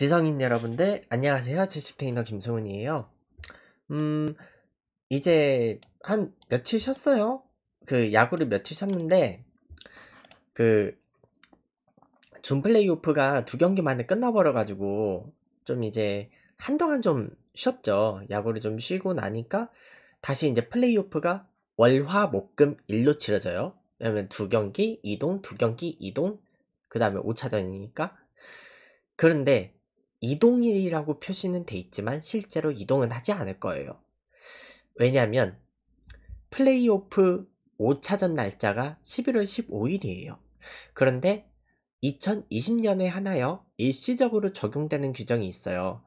지성인 여러분들 안녕하세요 칠식테이너 김성훈이에요음 이제 한 며칠 쉬었어요 그 야구를 며칠 쉬었는데 그 준 플레이오프가 두 경기 만에 끝나버려 가지고 좀 이제 한동안 좀 쉬었죠 야구를 좀 쉬고 나니까 다시 이제 플레이오프가 월화 목금 일로 치러져요 왜냐면 두 경기 이동 두 경기 이동 그 다음에 5차전이니까 그런데 이동일이라고 표시는 돼 있지만 실제로 이동은 하지 않을 거예요. 왜냐하면 플레이오프 5차전 날짜가 11월 15일이에요. 그런데 2020년에 하나요 일시적으로 적용되는 규정이 있어요.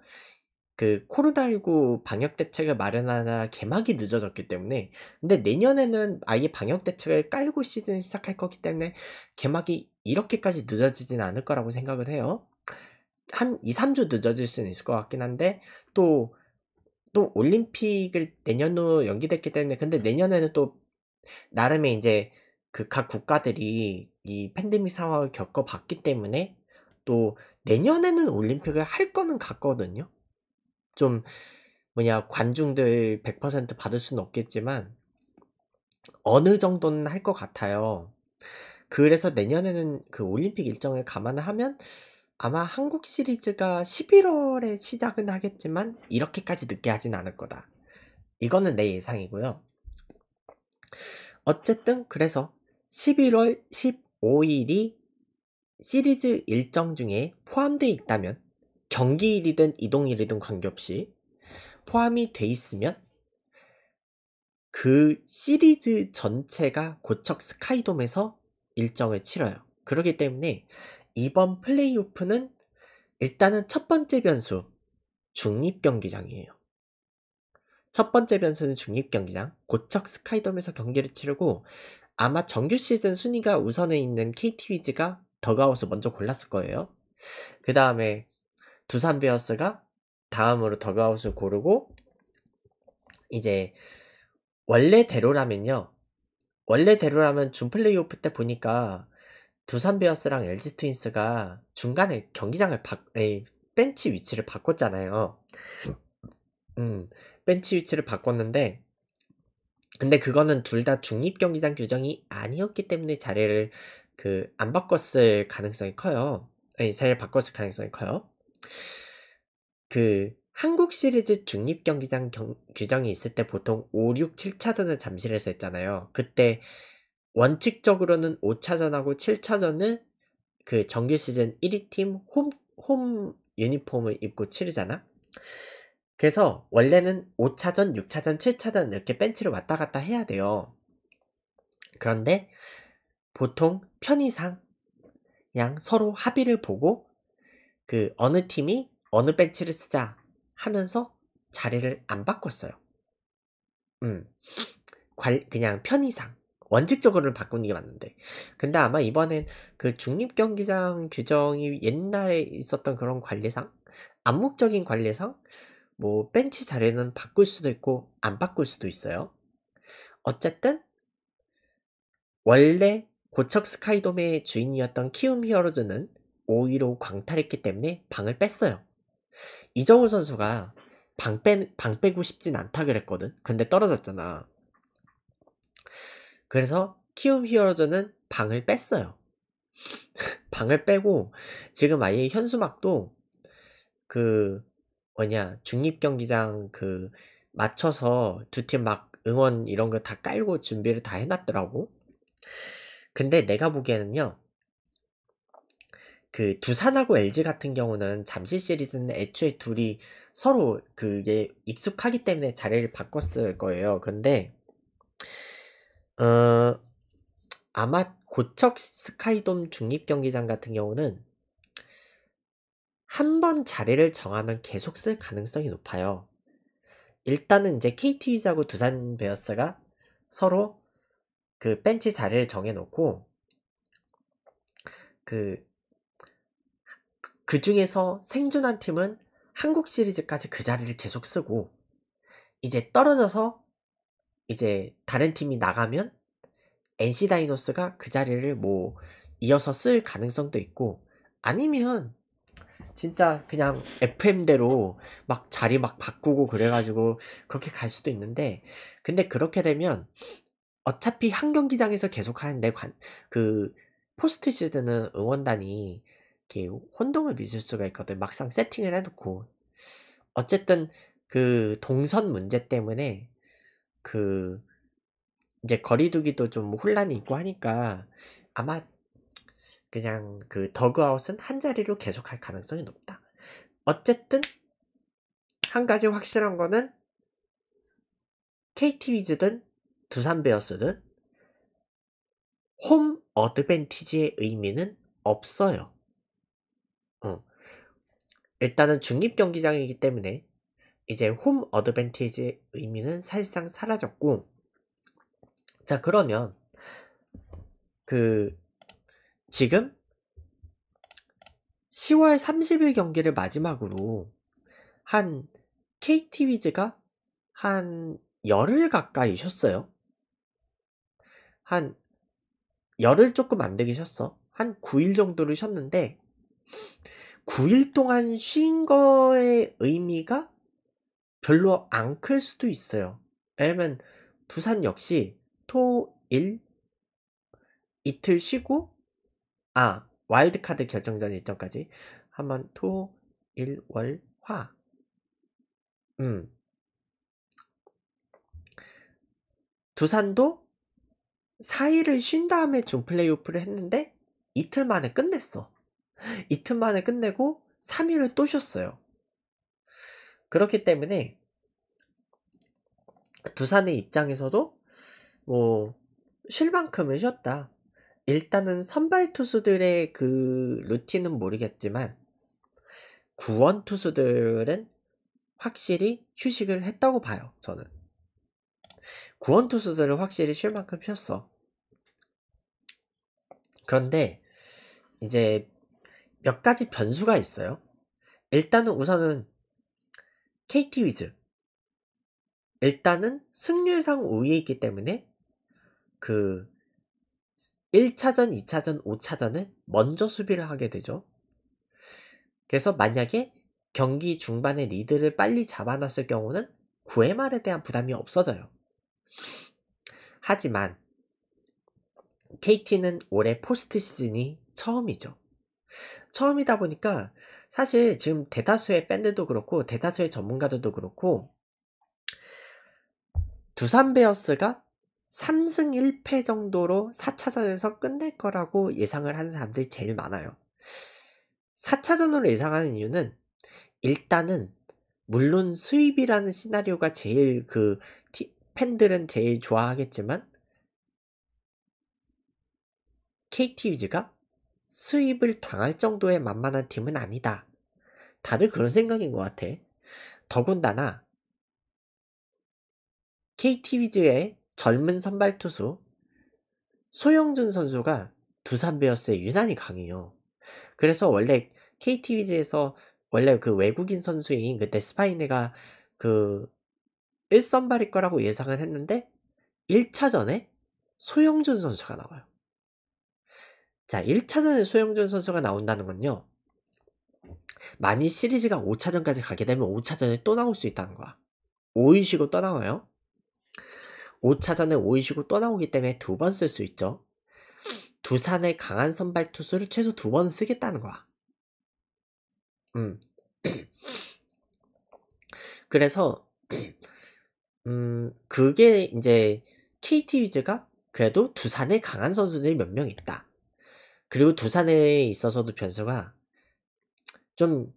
그 코로나19 방역 대책을 마련하나 개막이 늦어졌기 때문에 근데 내년에는 아예 방역 대책을 깔고 시즌 시작할 거기 때문에 개막이 이렇게까지 늦어지진 않을 거라고 생각을 해요. 한 2, 3주 늦어질 수는 있을 것 같긴 한데 또 또 올림픽을 내년으로 연기됐기 때문에 근데 내년에는 또 나름의 이제 그 각 국가들이 이 팬데믹 상황을 겪어봤기 때문에 또 내년에는 올림픽을 할 거는 같거든요. 좀 뭐냐 관중들 100% 받을 수는 없겠지만 어느 정도는 할 것 같아요. 그래서 내년에는 그 올림픽 일정을 감안하면 아마 한국 시리즈가 11월에 시작은 하겠지만 이렇게까지 늦게 하진 않을 거다. 이거는 내 예상이고요. 어쨌든 그래서 11월 15일이 시리즈 일정 중에 포함되어 있다면 경기일이든 이동일이든 관계없이 포함이 돼 있으면 그 시리즈 전체가 고척 스카이돔에서 일정을 치러요. 그렇기 때문에 이번 플레이오프는 일단은 첫 번째 변수 중립 경기장이에요. 첫 번째 변수는 중립 경기장 고척 스카이돔에서 경기를 치르고 아마 정규 시즌 순위가 우선에 있는 KT 위즈가 더가웃을 먼저 골랐을 거예요. 그 다음에 두산 베어스가 다음으로 더가웃을 고르고 이제 원래대로라면요. 원래대로라면 준 플레이오프 때 보니까 두산 베어스랑 LG 트윈스가 중간에 경기장을 바, 에이, 벤치 위치를 바꿨잖아요. 음, 벤치 위치를 바꿨는데 근데 그거는 둘 다 중립 경기장 규정이 아니었기 때문에 자리를 그 안 바꿨을 가능성이 커요. 아니, 자리를 바꿨을 가능성이 커요. 그 한국 시리즈 중립 경기장 규정이 있을 때 보통 5, 6, 7차전을 잠실에서 했잖아요. 그때 원칙적으로는 5차전하고 7차전을 그 정규 시즌 1위 팀 홈, 홈 유니폼을 입고 치르잖아? 그래서 원래는 5차전, 6차전, 7차전 이렇게 벤치를 왔다 갔다 해야 돼요. 그런데 보통 편의상 양 서로 합의를 보고 그 어느 팀이 어느 벤치를 쓰자 하면서 자리를 안 바꿨어요. 음. 그냥 편의상. 원칙적으로는 바꾸는 게 맞는데. 근데 아마 이번엔 그 중립경기장 규정이 옛날에 있었던 그런 관리상? 암묵적인 관리상? 뭐, 벤치 자리는 바꿀 수도 있고, 안 바꿀 수도 있어요. 어쨌든, 원래 고척 스카이돔의 주인이었던 키움 히어로즈는 5위로 광탈했기 때문에 방을 뺐어요. 이정우 선수가 방, 빼, 방 빼고 싶진 않다 그랬거든. 근데 떨어졌잖아. 그래서 키움 히어로즈는 방을 뺐어요. 방을 빼고 지금 아예 현수막도 그 뭐냐 중립 경기장 그 맞춰서 두 팀 막 응원 이런 거 다 깔고 준비를 다 해놨더라고. 근데 내가 보기에는요. 그 두산하고 LG 같은 경우는 잠실 시리즈는 애초에 둘이 서로 그게 익숙하기 때문에 자리를 바꿨을 거예요. 근데 어, 아마 고척 스카이돔 중립경기장 같은 경우는 한 번 자리를 정하면 계속 쓸 가능성이 높아요. 일단은 이제 KT하고 두산 베어스가 서로 그 벤치 자리를 정해놓고 그, 그 중에서 생존한 팀은 한국 시리즈까지 그 자리를 계속 쓰고 이제 떨어져서 이제 다른 팀이 나가면 NC 다이노스가 그 자리를 뭐 이어서 쓸 가능성도 있고 아니면 진짜 그냥 FM대로 막 자리 막 바꾸고 그래가지고 그렇게 갈 수도 있는데 근데 그렇게 되면 어차피 한 경기장에서 계속 하는데 그 포스트 시즌은 응원단이 이렇게 혼동을 빚을 수가 있거든 막상 세팅을 해놓고 어쨌든 그 동선 문제 때문에 그 이제 거리두기도 좀 혼란이 있고 하니까 아마 그냥 그 더그아웃은 한 자리로 계속할 가능성이 높다. 어쨌든 한 가지 확실한 거는 KT 위즈든 두산 베어스든 홈 어드밴티지의 의미는 없어요. 어. 일단은 중립 경기장이기 때문에 이제 홈 어드밴티지의 의미는 사실상 사라졌고 자 그러면 그 지금 10월 30일 경기를 마지막으로 한 KT 위즈가 한 열흘 가까이 쉬었어요. 한 열흘 조금 안 되게 쉬었어. 한 9일 정도를 쉬었는데 9일 동안 쉰 거의 의미가 별로 안 클 수도 있어요. 왜냐면 부산 역시 토, 일 이틀 쉬고 아 와일드카드 결정전 일정까지 한번 토, 일, 월, 화. 음. 두산도 4일을 쉰 다음에 준 플레이오프를 했는데 이틀 만에 끝냈어. 이틀 만에 끝내고 3일을 또 쉬었어요. 그렇기 때문에 두산의 입장에서도 뭐쉴 만큼은 쉬었다. 일단은 선발 투수들의 그 루틴은 모르겠지만 구원 투수들은 확실히 휴식을 했다고 봐요. 저는 구원 투수들은 확실히 쉴 만큼 쉬었어. 그런데 이제 몇 가지 변수가 있어요. 일단은 우선은 KT 위즈. 일단은 승률상 우위에 있기 때문에 그 1차전, 2차전, 5차전을 먼저 수비를 하게 되죠. 그래서 만약에 경기 중반에 리드를 빨리 잡아놨을 경우는 9회 말에 대한 부담이 없어져요. 하지만 KT는 올해 포스트 시즌이 처음이죠. 처음이다 보니까 사실 지금 대다수의 밴드도 그렇고 대다수의 전문가들도 그렇고 두산 베어스가 3승 1패 정도로 4차전에서 끝낼 거라고 예상을 하는 사람들이 제일 많아요. 4차전으로 예상하는 이유는 일단은 물론 수입이라는 시나리오가 제일 그 팬들은 제일 좋아하겠지만 KT 위즈가 수입을 당할 정도의 만만한 팀은 아니다. 다들 그런 생각인 것 같아. 더군다나 KT 위즈의 젊은 선발 투수 소영준 선수가 두산 베어스에 유난히 강해요. 그래서 원래 KT 위즈에서 원래 그 외국인 선수인 그때 스파이네가 그 1선발일 거라고 예상을 했는데 1차전에 소영준 선수가 나와요. 자 1차전에 소형준 선수가 나온다는 건요 만일 시리즈가 5차전까지 가게 되면 5차전에 또 나올 수 있다는 거야 5인 시고또 나와요 5차전에 5인 시고또 나오기 때문에 두 번 쓸 수 있죠 두산의 강한 선발 투수를 최소 두 번 쓰겠다는 거야 음. 그래서 음 그게 이제 KT 위즈가 그래도 두산에 강한 선수들이 몇 명 있다 그리고 두산에 있어서도 변수가 좀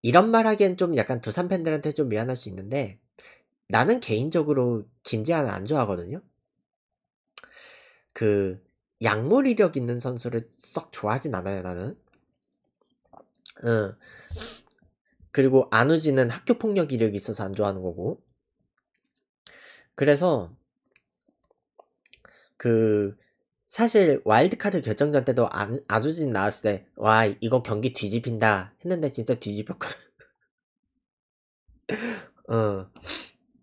이런 말 하기엔 좀 약간 두산 팬들한테 좀 미안할 수 있는데 나는 개인적으로 김지한 안 좋아하거든요. 그 약물 이력 있는 선수를 썩 좋아하진 않아요 나는. 응. 어. 그리고 안우진은 학교 폭력 이력이 있어서 안 좋아하는 거고. 그래서 그 사실 와일드카드 결정전 때도 아, 아주진 나왔을 때 와 이거 경기 뒤집힌다 했는데 진짜 뒤집혔거든 어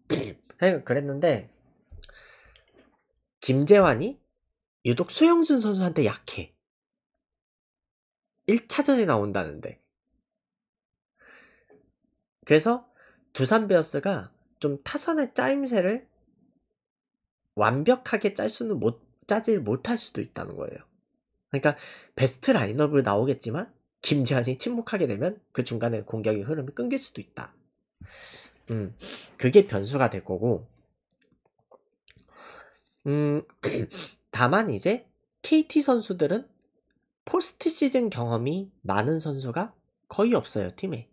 그랬는데 김재환이 유독 소영준 선수한테 약해 1차전에 나온다는데 그래서 두산 베어스가 좀 타선의 짜임새를 완벽하게 짤 수는 못 짜질 못할 수도 있다는 거예요. 그러니까 베스트 라인업을 나오겠지만 김재환이 침묵하게 되면 그 중간에 공격의 흐름이 끊길 수도 있다. 음, 그게 변수가 될 거고, 음, 다만 이제 KT 선수들은 포스트 시즌 경험이 많은 선수가 거의 없어요, 팀에.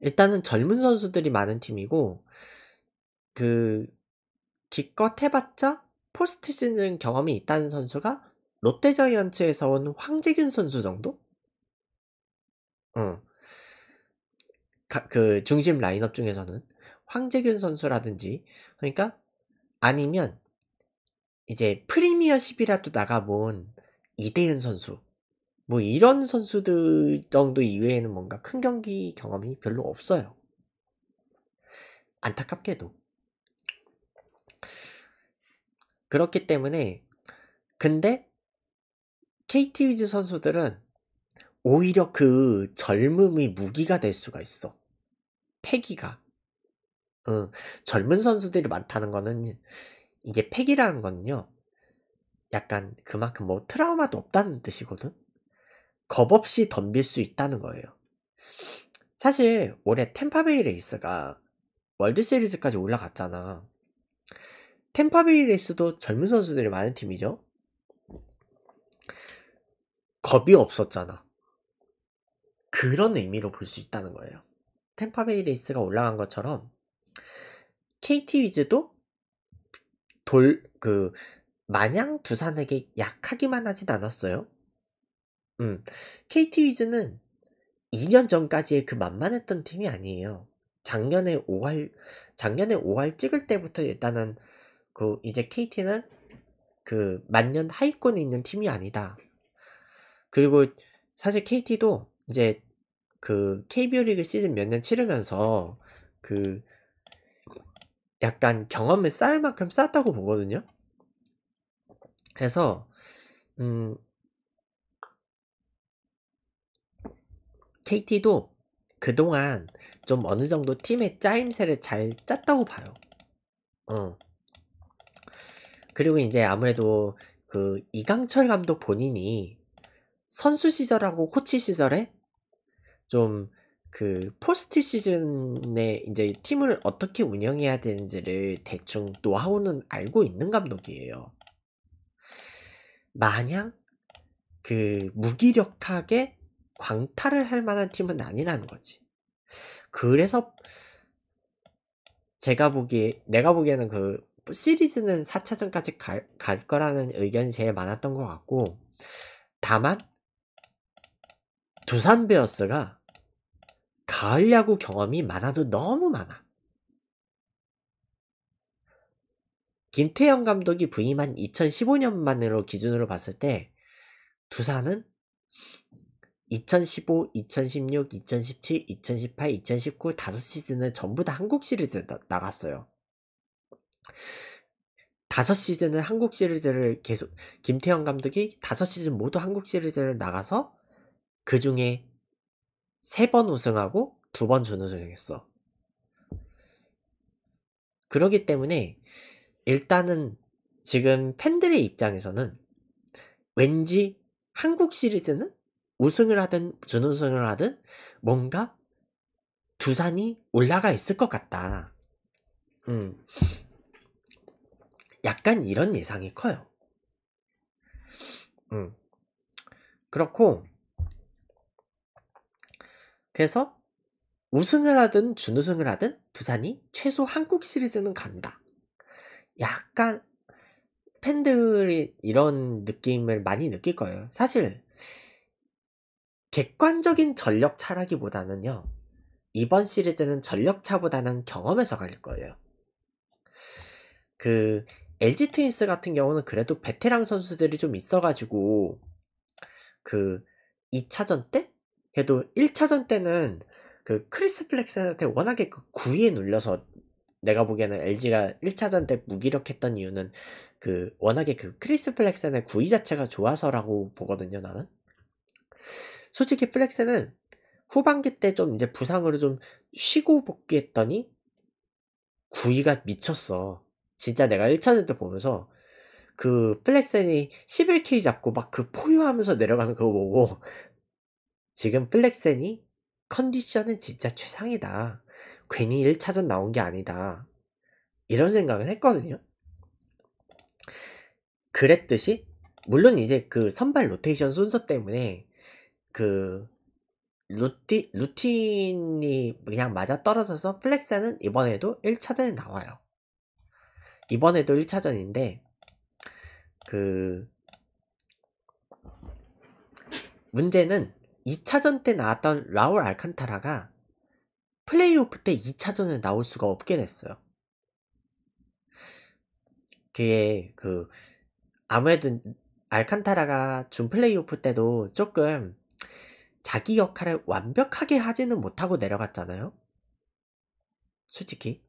일단은 젊은 선수들이 많은 팀이고, 그, 기껏 해봤자 포스트시즌 경험이 있다는 선수가 롯데 자이언츠에서 온 황재균 선수 정도? 응. 가, 그 중심 라인업 중에서는 황재균 선수라든지 그러니까 아니면 이제 프리미어십이라도 나가 본 이대은 선수 뭐 이런 선수들 정도 이외에는 뭔가 큰 경기 경험이 별로 없어요. 안타깝게도. 그렇기 때문에 근데 KT 위즈 선수들은 오히려 그 젊음이 무기가 될 수가 있어. 패기가. 어, 젊은 선수들이 많다는 거는 이게 패기라는 건요. 약간 그만큼 뭐 트라우마도 없다는 뜻이거든. 겁 없이 덤빌 수 있다는 거예요. 사실 올해 템파베이 레이스가 월드 시리즈까지 올라갔잖아. 템파베이 레스도 젊은 선수들이 많은 팀이죠. 겁이 없었잖아. 그런 의미로 볼 수 있다는 거예요. 템파베이 레스가 올라간 것처럼 KT 위즈도 돌 그 마냥 두산에게 약하기만 하진 않았어요. 음, KT 위즈는 2년 전까지의 그 만만했던 팀이 아니에요. 작년에 5할 작년에 5할 찍을 때부터 일단은 그 이제 KT는 그 만년 하위권에 있는 팀이 아니다. 그리고 사실 KT도 이제 그 KBO 리그 시즌 몇 년 치르면서 그 약간 경험을 쌓을 만큼 쌓았다고 보거든요. 그래서 음 KT도 그동안 좀 어느 정도 팀의 짜임새를 잘 짰다고 봐요. 어. 그리고 이제 아무래도 그 이강철 감독 본인이 선수 시절하고 코치 시절에 좀 그 포스트 시즌에 이제 팀을 어떻게 운영해야 되는지를 대충 노하우는 알고 있는 감독이에요. 마냥 그 무기력하게 광탈을 할 만한 팀은 아니라는 거지. 그래서 제가 보기에 내가 보기에는 그 시리즈는 4차전까지 갈, 갈 거라는 의견이 제일 많았던 것 같고 다만 두산 베어스가 가을 야구 경험이 많아도 너무 많아. 김태형 감독이 부임한 2015년만으로 기준으로 봤을 때 두산은 2015, 2016, 2017, 2018, 2019 다섯 시즌을 전부 다 한국 시리즈 나갔어요. 다섯 시즌은 한국 시리즈를 계속 김태형 감독이 다섯 시즌 모두 한국 시리즈를 나가서 그 중에 세 번 우승하고 두 번 준우승했어. 그러기 때문에 일단은 지금 팬들의 입장에서는 왠지 한국 시리즈는 우승을 하든 준우승을 하든 뭔가 두산이 올라가 있을 것 같다. 음. 약간 이런 예상이 커요. 음. 그렇고, 그래서 우승을 하든 준우승을 하든 두산이 최소 한국 시리즈는 간다. 약간 팬들이 이런 느낌을 많이 느낄 거예요. 사실 객관적인 전력 차라기보다는요. 이번 시리즈는 전력 차보다는 경험에서 갈릴 거예요. 그 LG 트윈스 같은 경우는 그래도 베테랑 선수들이 좀 있어가지고 그 2차전 때? 그래도 1차전 때는 그 크리스 플렉스한테 워낙에 그 9위에 눌려서 내가 보기에는 LG가 1차전 때 무기력했던 이유는 그 워낙에 그 크리스 플렉센의 구위 자체가 좋아서라고 보거든요, 나는. 솔직히 플렉센은 후반기 때 좀 이제 부상으로 좀 쉬고 복귀했더니 구위가 미쳤어. 진짜 내가 1차전 때 보면서 그 플렉센이 11K 잡고 막 그 포효하면서 내려가는 그거 보고 지금 플렉센이 컨디션은 진짜 최상이다. 괜히 1차전 나온 게 아니다. 이런 생각을 했거든요. 그랬듯이 물론 이제 그 선발 로테이션 순서 때문에 그 루티, 루틴이 그냥 맞아 떨어져서 플렉센은 이번에도 1차전에 나와요. 이번에도 1차전인데 그 문제는 2차전 때 나왔던 라울 알칸타라가 플레이오프 때 2차전에 나올 수가 없게 됐어요. 그게 그 아무래도 알칸타라가 준 플레이오프 때도 조금 자기 역할을 완벽하게 하지는 못하고 내려갔잖아요. 솔직히.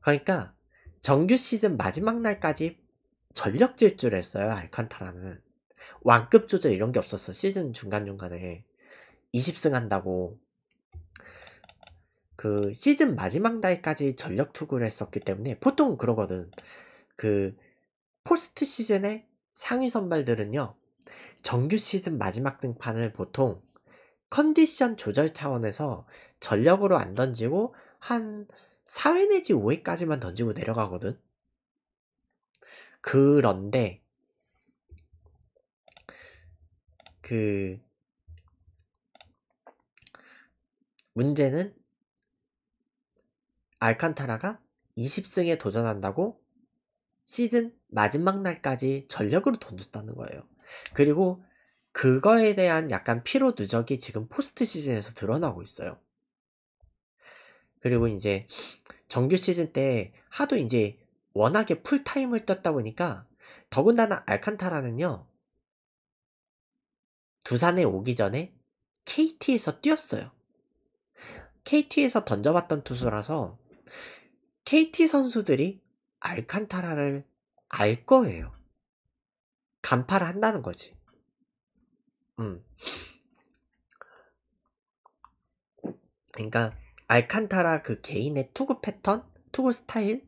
그러니까 정규 시즌 마지막 날까지 전력 질주를 했어요. 알칸타라는 왕급 조절 이런 게 없었어. 시즌 중간 중간에 20승 한다고 그 시즌 마지막 날까지 전력 투구를 했었기 때문에 보통 그러거든. 그 포스트 시즌의 상위 선발들은요. 정규 시즌 마지막 등판을 보통 컨디션 조절 차원에서 전력으로 안 던지고 한 4회 내지 5회까지만 던지고 내려가거든. 그런데 그 문제는 알칸타라가 20승에 도전한다고 시즌 마지막 날까지 전력으로 던졌다는 거예요. 그리고 그거에 대한 약간 피로 누적이 지금 포스트 시즌에서 드러나고 있어요. 그리고 이제 정규 시즌 때 하도 이제 워낙에 풀타임을 떴다 보니까 더군다나 알칸타라는요 두산에 오기 전에 KT에서 뛰었어요. KT에서 던져봤던 투수라서 KT 선수들이 알칸타라를 알 거예요. 간파를 한다는 거지. 음. 그러니까 알칸타라 그 개인의 투구 패턴, 투구 스타일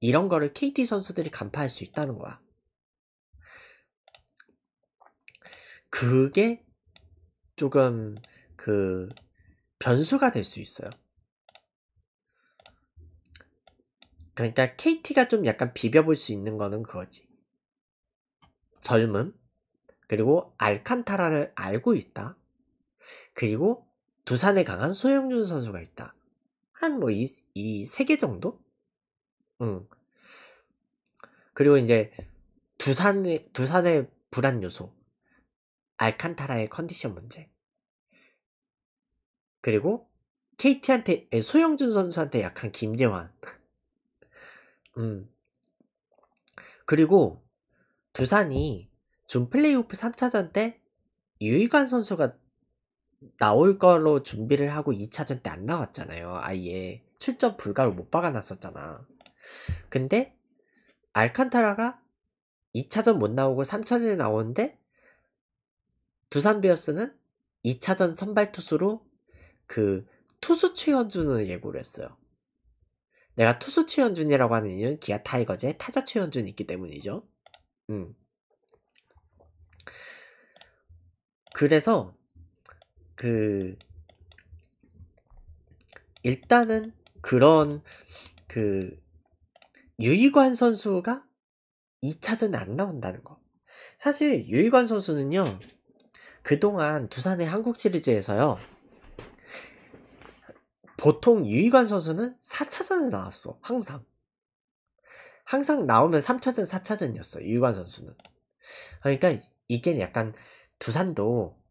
이런 거를 KT 선수들이 간파할 수 있다는 거야. 그게 조금 그 변수가 될 수 있어요. 그러니까 KT가 좀 약간 비벼볼 수 있는 거는 그거지. 젊음, 그리고 알칸타라를 알고 있다. 그리고 두산에 강한 소영준 선수가 있다. 한뭐이이세개 정도? 응. 그리고 이제 두산의 두산의 불안 요소, 알칸타라의 컨디션 문제, 그리고 KT한테 소영준 선수한테 약한 김재환. 음. 그리고 두산이 준 플레이오프 3차전 때 유희관 선수가 나올 걸로 준비를 하고 2차전 때 안 나왔잖아요. 아예 출전 불가로 못 박아놨었잖아. 근데 알칸타라가 2차전 못 나오고 3차전에 나오는데 두산베어스는 2차전 선발 투수로 그 투수 최현준을 예고를 했어요. 내가 투수 최현준이라고 하는 이유는 기아 타이거즈의 타자 최현준이 있기 때문이죠. 음. 그래서 그 일단은 그런 그 유희관 선수가 2차전 에안 나온다는 거. 사실 유희관 선수는요. 그동안 두산의 한국 시리즈에서요. 보통 유희관 선수는 4차전에 나왔어. 항상. 항상 나오면 3차전, 4차전이었어. 유희관 선수는. 그러니까 이게 약간 두산도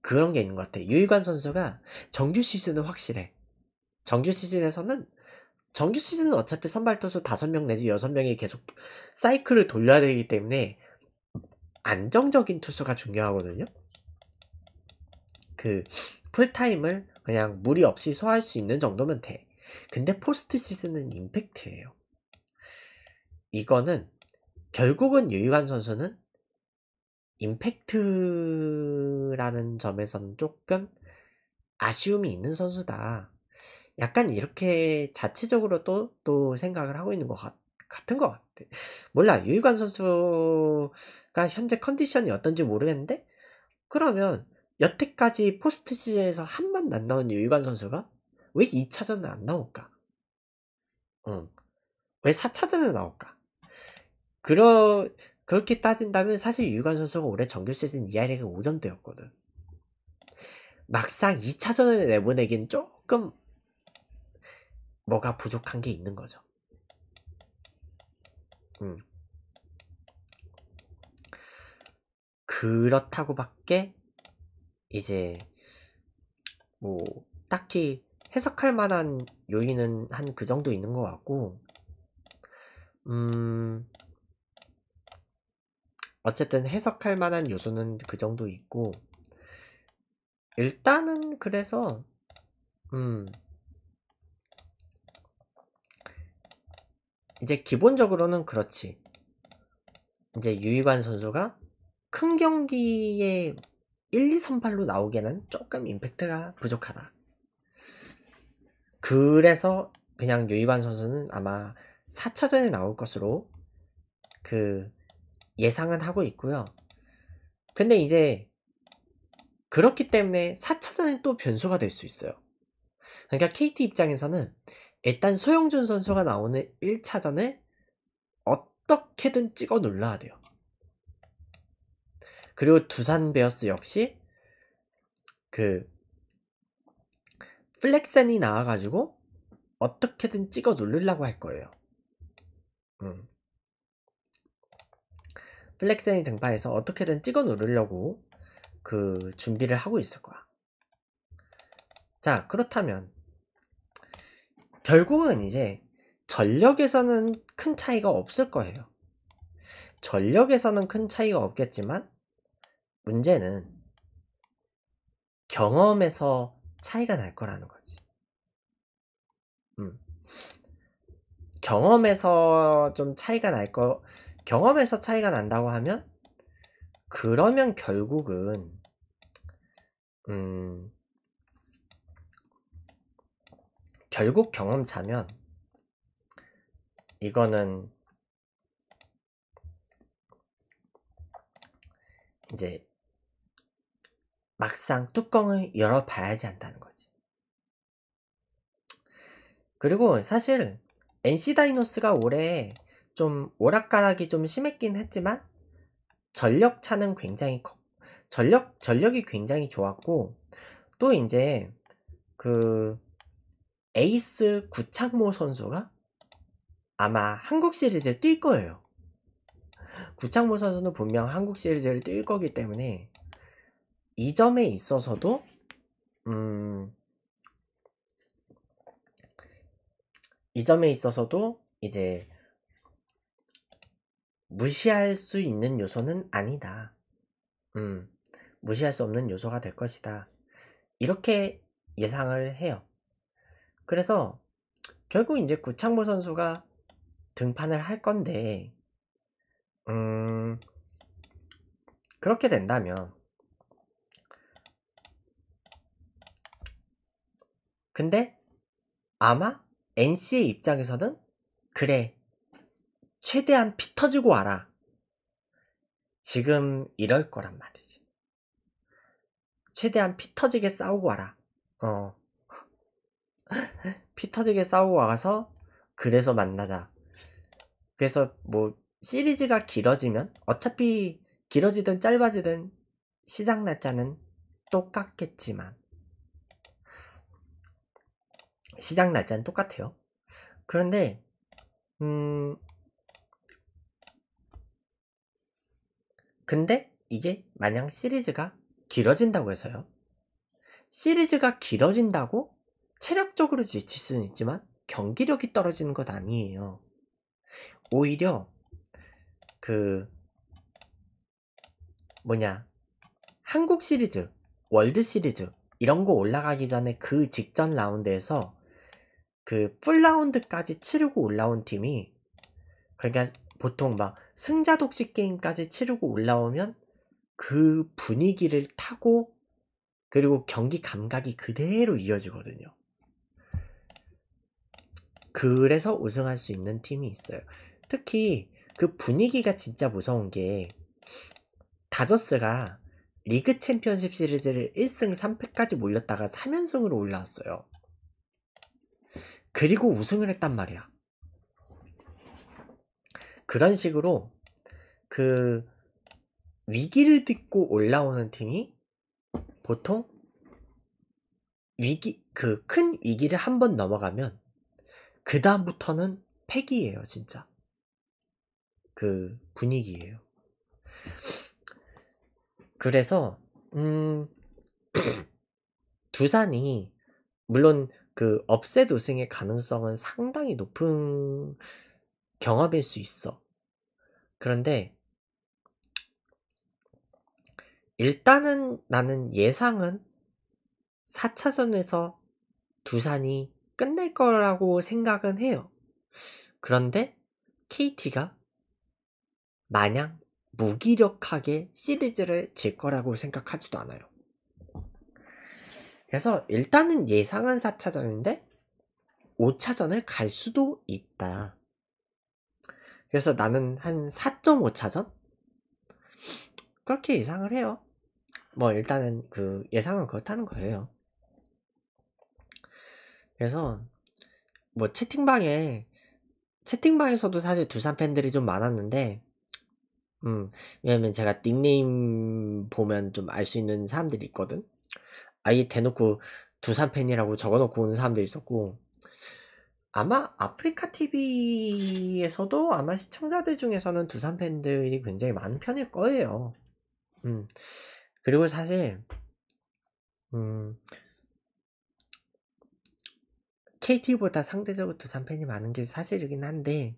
그런 게 있는 것 같아. 유희관 선수가 정규 시즌은 확실해. 정규 시즌에서는 정규 시즌은 어차피 선발 투수 5명 내지 6명이 계속 사이클을 돌려야 되기 때문에 안정적인 투수가 중요하거든요. 그 풀타임을 그냥 무리 없이 소화할 수 있는 정도면 돼. 근데 포스트 시즌은 임팩트예요. 이거는 결국은 유희관 선수는 임팩트라는 점에서는 조금 아쉬움이 있는 선수다. 약간 이렇게 자체적으로 또, 또 생각을 하고 있는 것 같, 같은 것 같아. 몰라, 유희관 선수가 현재 컨디션이 어떤지 모르겠는데, 그러면 여태까지 포스트 시즌에서 한 번도 안 나온 유희관 선수가 왜 2차전은 안 나올까? 응. 왜 4차전에 나올까? 그러, 그렇게 따진다면 사실 유관 선수가 올해 정규 시즌 2할리가 5점대였거든. 막상 2차전을 내보내긴 조금 뭐가 부족한 게 있는 거죠. 음. 그렇다고밖에 이제 뭐 딱히 해석할 만한 요인은 한 그 정도 있는 것 같고 음 어쨌든 해석할 만한 요소는 그 정도 있고 일단은 그래서 음 이제 기본적으로는 그렇지 이제 유희관 선수가 큰 경기에 1, 2, 선발로 나오기에는 조금 임팩트가 부족하다 그래서 그냥 유희관 선수는 아마 4차전에 나올 것으로 그 예상은 하고 있고요. 근데 이제 그렇기 때문에 4차전은 또 변수가 될 수 있어요. 그러니까 KT 입장에서는 일단 소영준 선수가 나오는 1차전을 어떻게든 찍어 눌러야 돼요. 그리고 두산 베어스 역시 그 플렉센이 나와가지고 어떻게든 찍어 누르려고 할 거예요. 음. 플렉센이 등판해서 어떻게든 찍어 누르려고 그 준비를 하고 있을 거야. 자, 그렇다면 결국은 이제 전력에서는 큰 차이가 없을 거예요. 전력에서는 큰 차이가 없겠지만 문제는 경험에서 차이가 날 거라는 거지. 음. 경험에서 좀 차이가 날 거, 경험에서 차이가 난다고 하면 그러면 결국은 음 결국 경험차면 이거는 이제 막상 뚜껑을 열어봐야지 한다는 거지. 그리고 사실 NC 다이노스가 올해 좀 오락가락이 좀 심했긴 했지만 전력 차는 굉장히 커, 전력 전력이 굉장히 좋았고 또 이제 그 에이스 구창모 선수가 아마 한국 시리즈를 뛸 거예요. 구창모 선수는 분명 한국 시리즈를 뛸 거기 때문에 이 점에 있어서도 음, 이 점에 있어서도 이제 무시할 수 있는 요소는 아니다. 음, 무시할 수 없는 요소가 될 것이다. 이렇게 예상을 해요. 그래서 결국 이제 구창모 선수가 등판을 할 건데, 음, 그렇게 된다면, 근데 아마 n c 입장에서는 그래 최대한 피 터지고 와라. 지금 이럴 거란 말이지. 최대한 피 터지게 싸우고 와라. 어. 피 터지게 싸우고 와서 그래서 만나자. 그래서 뭐 시리즈가 길어지면 어차피 길어지든 짧아지든 시작 날짜는 똑같겠지만 시작 날짜는 똑같아요. 그런데 음 근데 이게 마냥 시리즈가 길어진다고 해서요. 시리즈가 길어진다고 체력적으로 지칠 수는 있지만 경기력이 떨어지는 것 아니에요. 오히려 그 뭐냐 한국 시리즈, 월드 시리즈 이런 거 올라가기 전에 그 직전 라운드에서 그 풀라운드까지 치르고 올라온 팀이 그러니까 보통 막 승자 독식 게임까지 치르고 올라오면 그 분위기를 타고 그리고 경기 감각이 그대로 이어지거든요. 그래서 우승할 수 있는 팀이 있어요. 특히 그 분위기가 진짜 무서운 게 다저스가 리그 챔피언십 시리즈를 1승 3패까지 몰렸다가 3연승으로 올라왔어요. 그리고 우승을 했단 말이야. 그런 식으로 그 위기를 딛고 올라오는 팀이 보통 위기 그 큰 위기를 한 번 넘어가면 그 다음부터는 패기예요 진짜 그 분위기예요 그래서 음 두산이 물론 그 업셋 우승의 가능성은 상당히 높은 경합일 수 있어. 그런데 일단은 나는 예상은 4차전에서 두산이 끝낼 거라고 생각은 해요. 그런데 KT가 마냥 무기력하게 시리즈를 질 거라고 생각하지도 않아요. 그래서 일단은 예상은 4차전인데 5차전을 갈 수도 있다. 그래서 나는 한 4.5차전? 그렇게 예상을 해요. 뭐 일단은 그 예상은 그렇다는 거예요. 그래서 뭐 채팅방에 채팅방에서도 사실 두산 팬들이 좀 많았는데 음 왜냐면 제가 닉네임 보면 좀 알 수 있는 사람들이 있거든 아예 대놓고 두산 팬이라고 적어놓고 오는 사람도 있었고 아마 아프리카 TV에서도 아마 시청자들 중에서는 두산 팬들이 굉장히 많은 편일 거예요. 음. 그리고 사실 음. KT보다 상대적으로 두산 팬이 많은 게 사실이긴 한데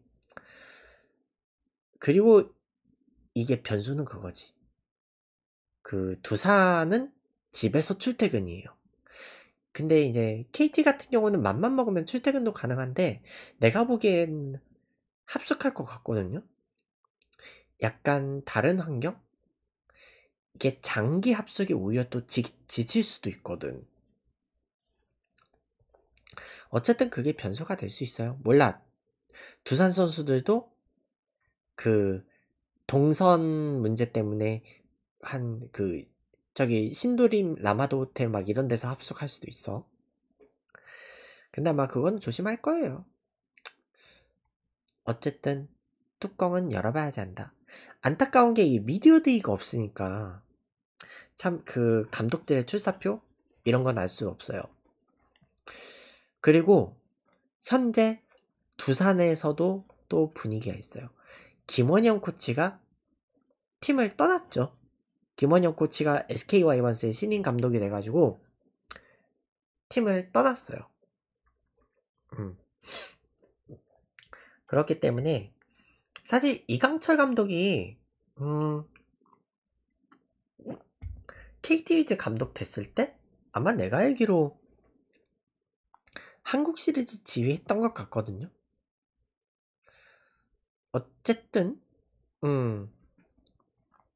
그리고 이게 변수는 그거지. 그 두산은 집에서 출퇴근이에요. 근데 이제 KT 같은 경우는 맛만 먹으면 출퇴근도 가능한데 내가 보기엔 합숙할 것 같거든요. 약간 다른 환경? 이게 장기 합숙이 오히려 또 지, 지칠 수도 있거든. 어쨌든 그게 변수가 될 수 있어요. 몰라. 두산 선수들도 그 동선 문제 때문에 한그 저기 신도림 라마도 호텔 막 이런 데서 합숙할 수도 있어. 근데 아마 그건 조심할 거예요. 어쨌든 뚜껑은 열어봐야지 한다. 안타까운 게 이 미디어 데이가 없으니까 참 그 감독들의 출사표 이런 건 알 수 없어요. 그리고 현재 두산에서도 또 분위기가 있어요. 김원영 코치가 팀을 떠났죠. 김원영 코치가 SK 와이번스의 신인 감독이 돼가지고 팀을 떠났어요. 음. 그렇기 때문에 사실 이강철 감독이 음, KT 위즈 감독 됐을 때 아마 내가 알기로 한국 시리즈 지휘했던 것 같거든요. 어쨌든 음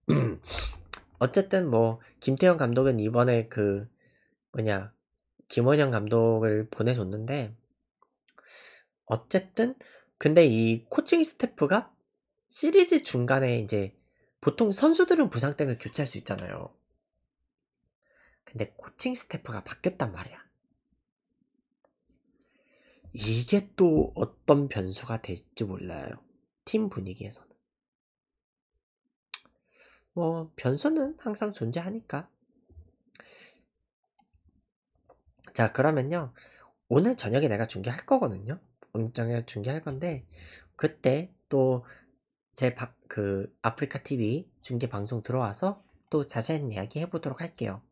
어쨌든 뭐 김태형 감독은 이번에 그 뭐냐 김원형 감독을 보내줬는데 어쨌든 근데 이 코칭 스태프가 시리즈 중간에 이제 보통 선수들은 부상 때문에 교체할 수 있잖아요. 근데 코칭 스태프가 바뀌었단 말이야. 이게 또 어떤 변수가 될지 몰라요. 팀 분위기에서는. 뭐 변수는 항상 존재하니까 자 그러면요 오늘 저녁에 내가 중계할 거거든요 오늘 저녁에 중계할 건데 그때 또제그 아프리카 TV 중계 방송 들어와서 또 자세한 이야기 해보도록 할게요